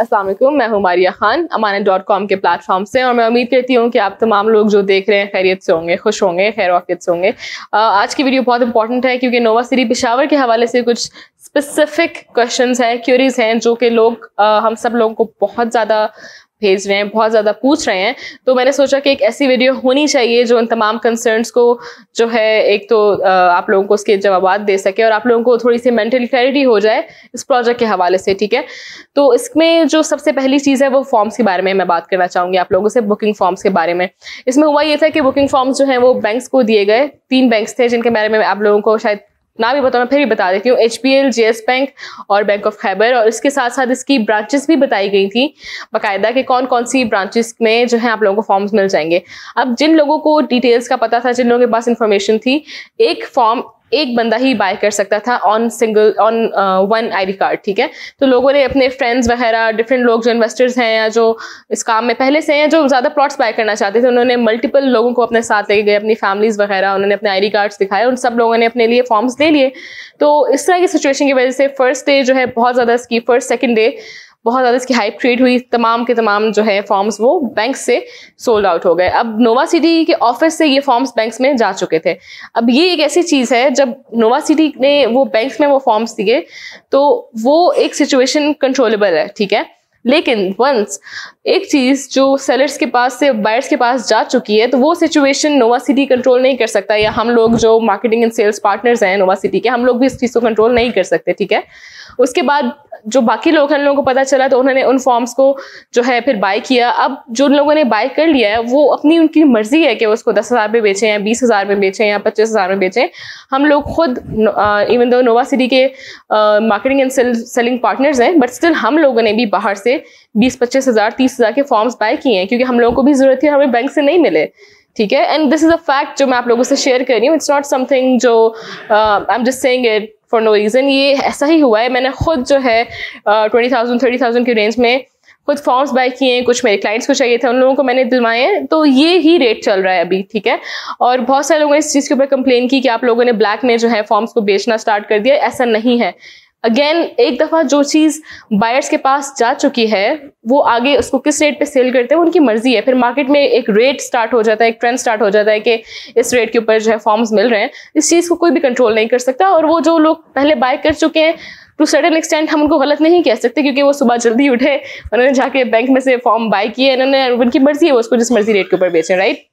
असलम मैं हूं Maria Khan Amanat dot com के प्लेटफॉर्म से और मैं उम्मीद करती हूँ कि आप तमाम लोग जो देख रहे हैं खैरियत से होंगे खुश होंगे खैर वाकियत से होंगे आज की वीडियो बहुत इंपॉर्टेंट है क्योंकि नोवा सिटी पिशावर के हवाले से कुछ स्पेसिफिक क्वेश्चंस हैं क्यूरीज हैं जो कि लोग आ, हम सब लोगों को बहुत ज़्यादा भेज रहे हैं बहुत ज़्यादा पूछ रहे हैं तो मैंने सोचा कि एक ऐसी वीडियो होनी चाहिए जो उन तमाम कंसर्न्स को जो है एक तो आप लोगों को उसके जवाब दे सके और आप लोगों को थोड़ी सी मेंटल क्लैरिटी हो जाए इस प्रोजेक्ट के हवाले से ठीक है तो इसमें जो सबसे पहली चीज़ है वो फॉर्म्स के बारे में मैं बात करना चाहूँगी आप लोगों से बुकिंग फॉर्म्स के बारे में इसमें हुआ ये था कि बुकिंग फॉर्म्स जो हैं वो बैंक्स को दिए गए तीन बैंक्स थे जिनके बारे में आप लोगों को शायद ना भी बताऊँ फिर भी बता देती हूँ H P L J S bank और बैंक ऑफ खैबर और इसके साथ साथ इसकी ब्रांचेस भी बताई गई थी बाकायदा कि कौन कौन सी ब्रांचेस में जो है आप लोगों को फॉर्म्स मिल जाएंगे अब जिन लोगों को डिटेल्स का पता था जिन लोगों के पास इन्फॉर्मेशन थी एक फॉर्म एक बंदा ही बाय कर सकता था on single on one I card ठीक है तो लोगों ने अपने फ्रेंड्स वगैरह डिफरेंट लोग जो इन्वेस्टर्स हैं या जो इस काम में पहले से हैं जो ज़्यादा प्लॉट्स बाय करना चाहते थे उन्होंने मल्टीपल लोगों को अपने साथ लेके गए अपनी फैमिलीज़ वगैरह उन्होंने अपने आई कार्ड्स दिखाए उन सब लोगों ने अपने लिए फॉर्म्स ले लिए तो इस तरह की सिचुएशन की वजह से फर्स्ट डे जो है बहुत ज़्यादा इसकी फर्स्ट सेकेंड डे बहुत ज़्यादा इसकी हाइप क्रिएट हुई तमाम के तमाम जो है फॉर्म्स वो बैंक से सोल्ड आउट हो गए अब नोवा सिटी के ऑफिस से ये फॉर्म्स बैंक्स में जा चुके थे अब ये एक ऐसी चीज़ है जब नोवा सिटी ने वो बैंक्स में वो फॉर्म्स दिए तो वो एक सिचुएशन कंट्रोलेबल है ठीक है लेकिन वंस एक चीज़ जो सेलर्स के पास से बायर्स के पास जा चुकी है तो वो सिचुएशन नोवा सिटी कंट्रोल नहीं कर सकता या हम लोग जो मार्केटिंग एंड सेल्स पार्टनर्स हैं नोवा सिटी के हम लोग भी इस चीज़ को कंट्रोल नहीं कर सकते ठीक है उसके बाद जो बाकी लोग हैं उन लोगों को पता चला तो उन्होंने उन फॉर्म्स को जो है फिर बाय किया अब जो लोगों ने बाय कर लिया है वो अपनी उनकी मर्जी है कि उसको दस हज़ार में बेचें या बीस हज़ार में बेचें या पच्चीस हज़ार में बेचें हम लोग खुद इवन दो नोवा सिटी के marketing and sale selling partners हैं बट स्टिल हम लोगों ने भी बाहर से बीस पच्चीस हज़ार तीस हज़ार के फॉर्म्स बाय किए हैं क्योंकि हम लोगों को भी ज़रूरत है हमें बैंक से नहीं मिले ठीक है and this is a fact जो मैं आप लोगों से शेयर कर रही हूँ इट्स नॉट समथिंग जो I am just saying it for no reason ये ऐसा ही हुआ है मैंने खुद जो है ट्वेंटी थाउजेंड थर्टी थाउजेंड की रेंज में कुछ फॉर्म्स बाय किए हैं कुछ मेरे क्लाइंट्स को चाहिए थे उन लोगों को मैंने दिलवाए हैं तो ये ही रेट चल रहा है अभी ठीक है और बहुत सारे लोगों ने इस चीज़ के ऊपर कंप्लेन की कि आप लोगों ने ब्लैक में जो है फॉर्म्स को बेचना स्टार्ट कर दिया ऐसा नहीं है अगेन एक दफ़ा जो चीज़ बायर्स के पास जा चुकी है वो आगे उसको किस रेट पे सेल करते हैं उनकी मर्जी है फिर मार्केट में एक रेट स्टार्ट हो जाता है एक ट्रेंड स्टार्ट हो जाता है कि इस रेट के ऊपर जो है फॉर्म्स मिल रहे हैं इस चीज़ को कोई भी कंट्रोल नहीं कर सकता और वो जो लोग पहले बाय कर चुके हैं टू सर्टन एक्सटेंट हम उनको गलत नहीं कह सकते क्योंकि वो सुबह जल्दी उठे उन्होंने जाके बैंक में से फॉर्म बाय किए इन्होंने उनकी मर्जी है वो उसको जिस मर्जी रेट के ऊपर बेचें राइट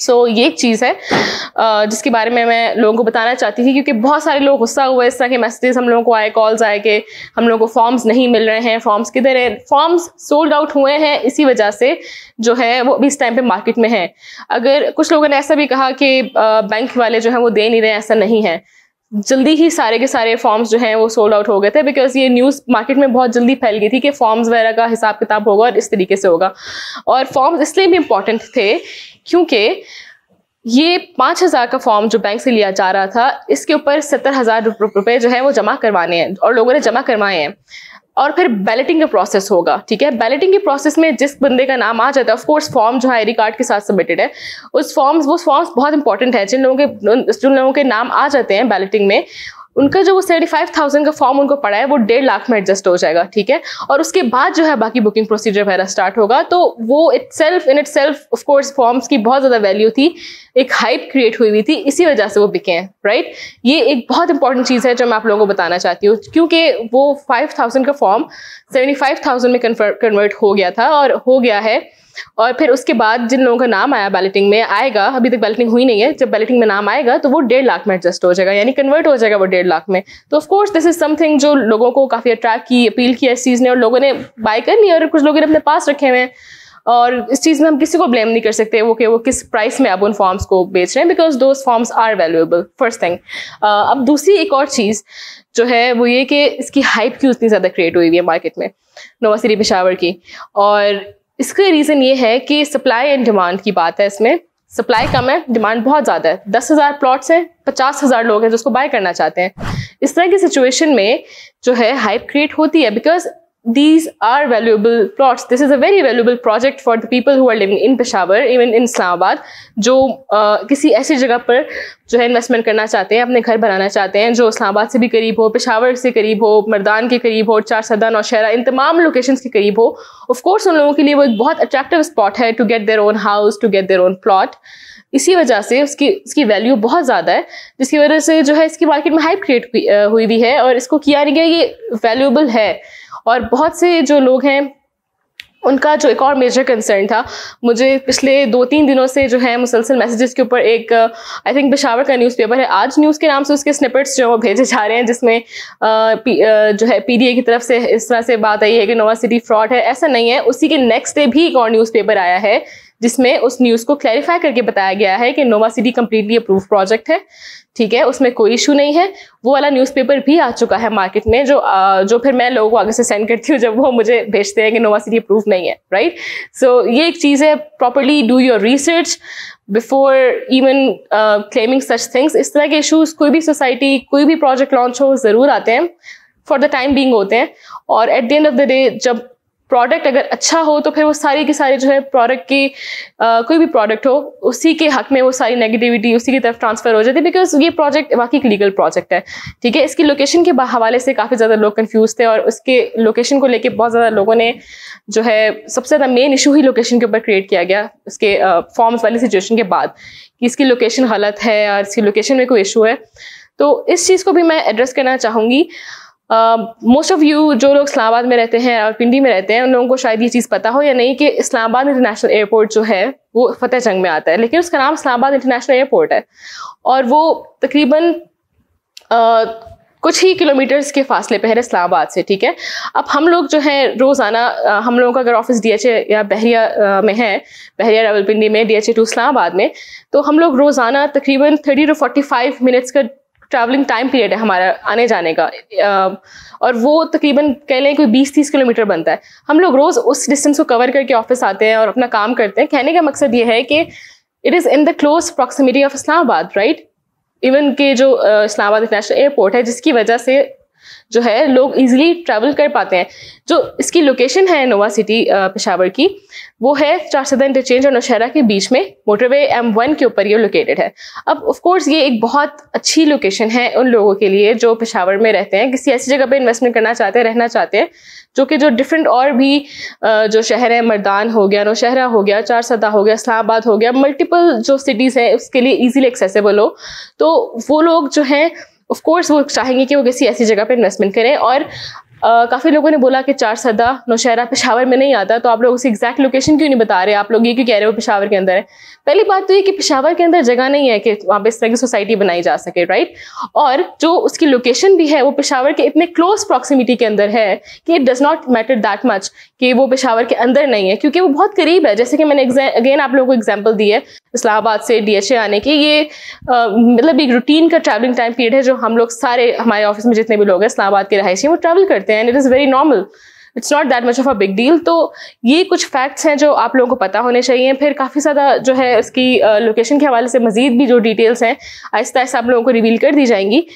सो so, ये एक चीज़ है जिसके बारे में मैं लोगों को बताना चाहती थी क्योंकि बहुत सारे लोग गुस्सा हुए इस तरह के मैसेजेस हम लोगों को आए कॉल्स आए कि हम लोगों को फॉर्म्स नहीं मिल रहे हैं फॉर्म्स किधर है फॉर्म्स सोल्ड आउट हुए हैं इसी वजह से जो है वो अभी इस टाइम पे मार्केट में है अगर कुछ लोगों ने ऐसा भी कहा कि बैंक वाले जो है वो दे नहीं रहे ऐसा नहीं है जल्दी ही सारे के सारे फॉर्म्स जो हैं वो सोल्ड आउट हो गए थे बिकॉज ये न्यूज़ मार्केट में बहुत जल्दी फैल गई थी कि फॉर्म्स वगैरह का हिसाब किताब होगा और इस तरीके से होगा और फॉर्म्स इसलिए भी इम्पॉर्टेंट थे क्योंकि ये पाँच हज़ार का फॉर्म जो बैंक से लिया जा रहा था इसके ऊपर सत्तर हज़ार रुपये जो है वो जमा करवाने हैं और लोगों ने जमा करवाए हैं और फिर बैलेटिंग का प्रोसेस होगा ठीक है बैलेटिंग के प्रोसेस में जिस बंदे का नाम आ जाता है ऑफकोर्स फॉर्म जो है आई कार्ड के साथ सबमिटेड है उस फॉर्म्स वो फॉर्म्स बहुत इंपॉर्टेंट है जिन लोगों के जिन लोगों के नाम आ जाते हैं बैलेटिंग में उनका जो वो सेवेंटी फाइव थाउजेंड का फॉर्म उनको पड़ा है वो डेढ़ लाख में एडजस्ट हो जाएगा ठीक है और उसके बाद जो है बाकी बुकिंग प्रोसीजर वगैरह स्टार्ट होगा तो वो itself in itself of course forms की बहुत ज़्यादा वैल्यू थी एक हाइप क्रिएट हुई हुई थी इसी वजह से वो बिके हैं राइट ये एक बहुत इंपॉर्टेंट चीज़ है जो मैं आप लोगों को बताना चाहती हूँ क्योंकि वो फाइव थाउजेंड का फॉर्म सेवेंटी फाइव थाउजेंड में कन्वर्ट हो गया था और हो गया है और फिर उसके बाद जिन लोगों का नाम आया बैलेटिंग में आएगा अभी तक बैलेटिंग हुई नहीं है जब बैलेटिंग में नाम आएगा तो वो डेढ़ लाख में एडजस्ट हो जाएगा यानी कन्वर्ट हो जाएगा वो डेढ़ लाख में तो ऑफकोर्स दिस इज समथिंग जो लोगों को काफ़ी अट्रैक्ट की अपील किया इस चीज़ ने और लोगों ने बाय कर लिया और कुछ लोगों ने अपने पास रखे हुए हैं और इस चीज़ में हम किसी को ब्लेम नहीं कर सकते वो कि वो किस प्राइस में अब उन फॉर्म्स को बेच रहे हैं because those forms are valuable first thing अब दूसरी एक और चीज़ जो है वो ये कि इसकी हाइप क्यों इतनी ज़्यादा क्रिएट हुई हुई है मार्केट में नवासरी पिशावर पेशावर की और इसका रीज़न ये है कि सप्लाई एंड डिमांड की बात है इसमें सप्लाई कम है डिमांड बहुत ज़्यादा है दस हज़ार प्लॉट्स हैं पचास हज़ार लोग हैं जो उसको बाय करना चाहते हैं इस तरह की सिचुएशन में जो है हाइप क्रिएट होती है because these are valuable plots. This is a very valuable project for the people who are living in Peshawar, even in Islamabad, जो किसी ऐसी जगह पर जो है इन्वेस्टमेंट करना चाहते हैं अपने घर बनाना चाहते हैं जो इस्लामाबाद से भी करीब हो पेशावर से करीब हो मरदान के करीब हो चार सदा नौशहरा इन तमाम लोकेशन के करीब हो ऑफकोर्स उन लोगों के लिए वो एक बहुत अट्रैक्टिव स्पॉट है to get their own house to get their own plot इसी वजह से उसकी इसकी वैल्यू बहुत ज़्यादा है जिसकी वजह से जो है इसकी मार्केट में हाइप क्रिएट हुई हुई है और इसको किया नहीं गया ये वैल्यूबल है और बहुत से जो लोग हैं उनका जो एक और मेजर कंसर्न था मुझे पिछले दो तीन दिनों से जो है मुसलसल मैसेजेस के ऊपर एक आई थिंक पिशावर का न्यूज़पेपर है आज न्यूज़ के नाम से उसके स्निपेट्स जो है वो भेजे जा रहे हैं जिसमें आ, पी, आ, जो है पीडीए की तरफ से इस तरह से बात आई है कि नोवा सिटी फ्रॉड है ऐसा नहीं है उसी के नेक्स्ट डे भी एक और न्यूज़पेपर आया है जिसमें उस न्यूज़ को क्लैरिफाई करके बताया गया है कि Nova City completely approve project है ठीक है उसमें कोई इशू नहीं है वो वाला न्यूज़पेपर भी आ चुका है मार्केट में जो आ, जो फिर मैं लोगों को आगे से सेंड करती हूँ जब वो मुझे भेजते हैं कि नोवा सिटी अप्रूव नहीं है राइट सो so, ये एक चीज़ है properly do your research before even claiming such things इस तरह के इशूज़ कोई भी सोसाइटी कोई भी प्रोजेक्ट लॉन्च हो ज़रूर आते हैं फॉर द टाइम बींग होते हैं और at the end of the day जब प्रोडक्ट अगर अच्छा हो तो फिर वो सारी की सारी जो है प्रोडक्ट की आ, कोई भी प्रोडक्ट हो उसी के हक में वो सारी नेगेटिविटी उसी की तरफ ट्रांसफर हो जाती है बिकॉज ये प्रोजेक्ट वाकई एक लीगल प्रोजेक्ट है ठीक है इसकी लोकेशन के हवाले से काफ़ी ज़्यादा लोग कन्फ्यूज थे और उसके लोकेशन को लेकर बहुत ज़्यादा लोगों ने जो है सबसे ज़्यादा मेन इशू ही लोकेशन के ऊपर क्रिएट किया गया उसके फॉर्म्स वाली सिचुएशन के बाद कि इसकी लोकेशन गलत है और इसकी लोकेशन में कोई इशू है तो इस चीज़ को भी मैं एड्रेस करना चाहूँगी मोस्ट ऑफ यू जो लोग इस्लामाबाद में रहते हैं और पिंडी में रहते हैं उन लोगों को शायद ये चीज़ पता हो या नहीं कि इस्लामाबाद इंटरनेशनल एयरपोर्ट जो है वो फतेह जंग में आता है लेकिन उसका नाम इस्लामाबाद इंटरनेशनल एयरपोर्ट है और वो तकरीबन कुछ ही किलोमीटर्स के फासले पर है इस्लामाबाद से ठीक है अब हम लोग जो है रोज़ाना हम लोगों का अगर ऑफिस ए या बहरिया में है बहरिया रावलपिंडी में डी ए टू इस्लामाबाद में तो हम लोग रोज़ाना तकरीबन thirty to forty five minutes का ट्रैवलिंग टाइम पीरियड है हमारा आने जाने का और वो तकरीबन कह लें कोई बीस तीस किलोमीटर बनता है हम लोग रोज़ उस डिस्टेंस को कवर करके ऑफिस आते हैं और अपना काम करते हैं कहने का मकसद ये है कि it is in the close proximity of Islamabad right even के जो इस्लामाबाद इंटरनेशनल एयरपोर्ट है जिसकी वजह से जो है लोग इजीली ट्रैवल कर पाते हैं जो इसकी लोकेशन है नोवा सिटी पेशावर की वो है चार सदा इंटरचेंज और नौशहरा के बीच में मोटरवे एम वन के ऊपर ये लोकेटेड है अब ऑफ कोर्स ये एक बहुत अच्छी लोकेशन है उन लोगों के लिए जो पेशावर में रहते हैं किसी ऐसी जगह पे इन्वेस्टमेंट करना चाहते हैं रहना चाहते हैं जो कि जो डिफरेंट और भी जो शहर है मरदान हो गया नौशहरा हो गया चार सदा हो गया इस्लामाबाद हो गया मल्टीपल जो सिटीज़ हैं उसके लिए ईजिली एक्सेसिबल हो तो वो लोग जो हैं ऑफकोर्स वो चाहेंगे कि वो किसी ऐसी जगह पर इन्वेस्टमेंट करें और Uh, काफ़ी लोगों ने बोला कि चार सदा नौशहरा पेशावर में नहीं आता तो आप लोग उसे एग्जैक्ट लोकेशन क्यों नहीं बता रहे आप लोग ये क्यों कह रहे हो पेशावर के अंदर है पहली बात तो ये कि पेशावर के अंदर जगह नहीं है कि वहाँ पे इस तरह की सोसाइटी बनाई जा सके राइट और जो उसकी लोकेशन भी है वो पेशावर के इतने क्लोज प्रॉक्सिमिटी के अंदर है कि it does not matter that much कि वो पेशावर के अंदर नहीं है क्योंकि वो बहुत करीब है जैसे कि मैंने अगेन आप लोगों को एग्जाम्पल दी है इस्लाहाबाद से डीएचए आने की ये मतलब एक रूटीन का ट्रैवलिंग टाइम पीरियड है जो हम लोग सारे हमारे ऑफिस में जितने भी लोग हैं इस्लाहाबाद के रहायशी वो ट्रैवल करते हैं and it is very normal it's not that much of a big deal तो ये कुछ फैक्ट्स हैं जो आप लोगों को पता होने चाहिए फिर काफ़ी ज़्यादा जो है इसकी लोकेशन के हवाले से मजीद भी जो डिटेल्स हैं आहिस्ता आहिस्ता आप लोगों को रिवील कर दी जाएंगी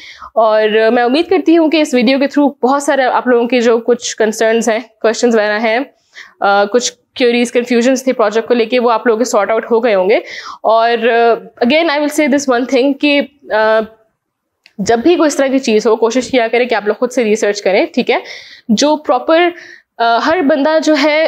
और मैं उम्मीद करती हूँ कि इस वीडियो के थ्रू बहुत सारे आप लोगों के जो कुछ कंसर्नस हैं क्वेश्चन वगैरह हैं कुछ क्यूरीज कन्फ्यूजन्स थे प्रोजेक्ट को लेके वो आप लोगों के सॉर्ट आउट हो गए होंगे और again I will say this one thing कि uh, जब भी कोई इस तरह की चीज़ हो कोशिश किया करें कि आप लोग खुद से रिसर्च करें ठीक है जो प्रॉपर uh, हर बंदा जो है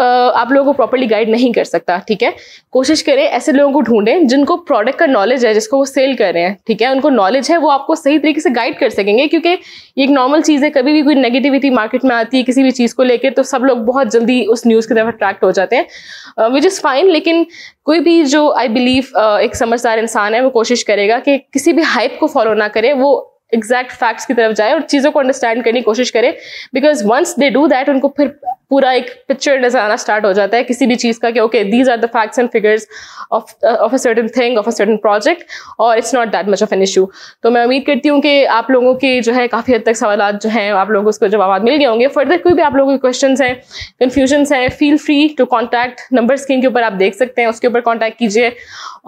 आप लोगों को प्रॉपरली गाइड नहीं कर सकता ठीक है कोशिश करें ऐसे लोगों को ढूंढें जिनको प्रोडक्ट का नॉलेज है जिसको वो सेल कर रहे हैं ठीक है उनको नॉलेज है वो आपको सही तरीके से गाइड कर सकेंगे क्योंकि ये एक नॉर्मल चीज़ है कभी भी कोई नेगेटिविटी मार्केट में आती है किसी भी चीज़ को लेकर तो सब लोग बहुत जल्दी उस न्यूज़ की तरफ अट्रैक्ट हो जाते हैं विच इज़ फाइन लेकिन कोई भी जो आई बिलीव एक समझदार इंसान है वो कोशिश करेगा कि किसी भी हाइप को फॉलो ना करे वो एग्जैक्ट फैक्ट्स की तरफ जाए और चीज़ों को अंडरस्टैंड करने की कोशिश करें because once they do that उनको फिर पूरा एक पिक्चर नजर आना स्टार्ट हो जाता है किसी भी चीज़ का कि okay these are the facts and figures of of a certain thing of a certain project और it's not that much of an issue तो मैं उम्मीद करती हूँ कि आप लोगों के जो है काफ़ी हद तक सवाल जो हैं आप लोगों को उसको जवाब मिल गए होंगे फर्दर कोई भी आप लोगों के क्वेश्चन हैं कन्फ्यूजन्स हैं feel free to contact number screen के ऊपर आप देख सकते हैं उसके ऊपर कॉन्टैक्ट कीजिए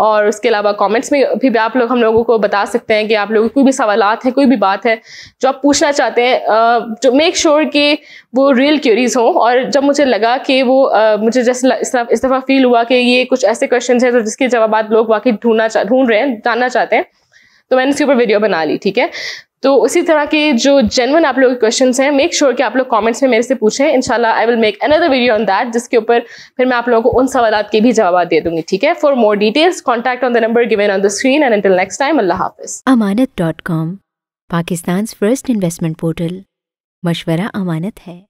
और उसके अलावा कमेंट्स में भी आप लोग हम लोगों को बता सकते हैं कि आप लोगों कोई भी सवाल है कोई भी बात है जो आप पूछना चाहते हैं जो मेक श्योर sure कि वो रियल क्यूरीज हों और जब मुझे लगा कि वो मुझे जैसे इस इस दफ़ा फील हुआ कि ये कुछ ऐसे क्वेश्चन हैं तो जिसके जवाब लोग वाकई ढूंढना ढूंढ रहे हैं जानना चाहते हैं तो मैंने इसके ऊपर वीडियो बना ली ठीक है तो उसी तरह के जो जेनवन आप लोगों के क्वेश्चन हैं मेक श्योर कि आप लोग कमेंट्स में मेरे से पूछें इंशाल्लाह I will make another video on that जिसके ऊपर फिर मैं आप लोगों को उन सवाल के भी जवाब दे दूंगी ठीक है for more details contact on the number given on the screen and until next time अल्लाह हाफिज Amanat dot com Pakistan first investment portal मशवरा अमानत है